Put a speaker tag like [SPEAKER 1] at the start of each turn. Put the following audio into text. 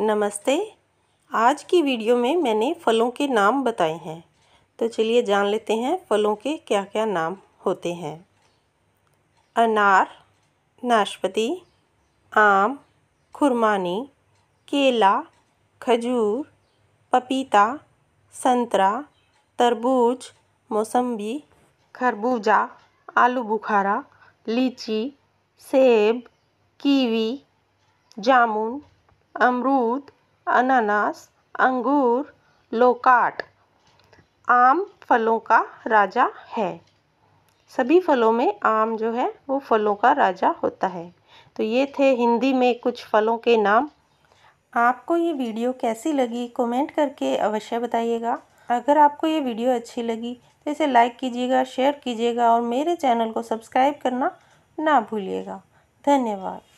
[SPEAKER 1] नमस्ते आज की वीडियो में मैंने फलों के नाम बताए हैं तो चलिए जान लेते हैं फलों के क्या क्या नाम होते हैं अनार नाशपति आम खुरमानी केला खजूर पपीता संतरा तरबूज मौसम्बी खरबूजा आलू बुखारा लीची सेब कीवी जामुन अमरूद अनानास अंगूर लोकाट आम फलों का राजा है सभी फलों में आम जो है वो फलों का राजा होता है तो ये थे हिंदी में कुछ फलों के नाम आपको ये वीडियो कैसी लगी कमेंट करके अवश्य बताइएगा अगर आपको ये वीडियो अच्छी लगी तो इसे लाइक कीजिएगा शेयर कीजिएगा और मेरे चैनल को सब्सक्राइब करना ना भूलिएगा धन्यवाद